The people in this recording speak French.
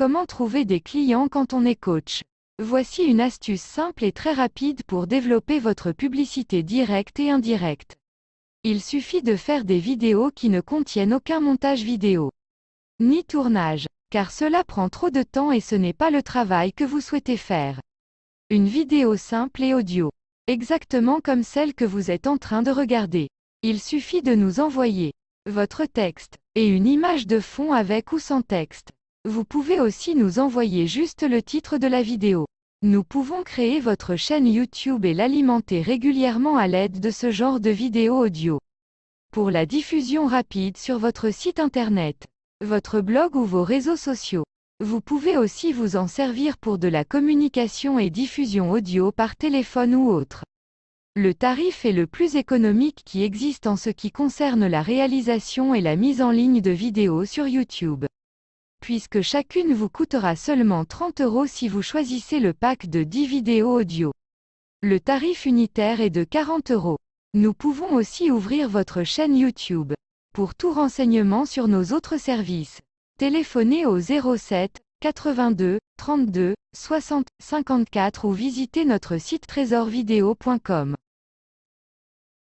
Comment trouver des clients quand on est coach Voici une astuce simple et très rapide pour développer votre publicité directe et indirecte. Il suffit de faire des vidéos qui ne contiennent aucun montage vidéo, ni tournage, car cela prend trop de temps et ce n'est pas le travail que vous souhaitez faire. Une vidéo simple et audio, exactement comme celle que vous êtes en train de regarder. Il suffit de nous envoyer votre texte et une image de fond avec ou sans texte. Vous pouvez aussi nous envoyer juste le titre de la vidéo. Nous pouvons créer votre chaîne YouTube et l'alimenter régulièrement à l'aide de ce genre de vidéos audio. Pour la diffusion rapide sur votre site internet, votre blog ou vos réseaux sociaux. Vous pouvez aussi vous en servir pour de la communication et diffusion audio par téléphone ou autre. Le tarif est le plus économique qui existe en ce qui concerne la réalisation et la mise en ligne de vidéos sur YouTube puisque chacune vous coûtera seulement 30 euros si vous choisissez le pack de 10 vidéos audio. Le tarif unitaire est de 40 euros. Nous pouvons aussi ouvrir votre chaîne YouTube. Pour tout renseignement sur nos autres services, téléphonez au 07 82 32 60 54 ou visitez notre site trésorvideo.com.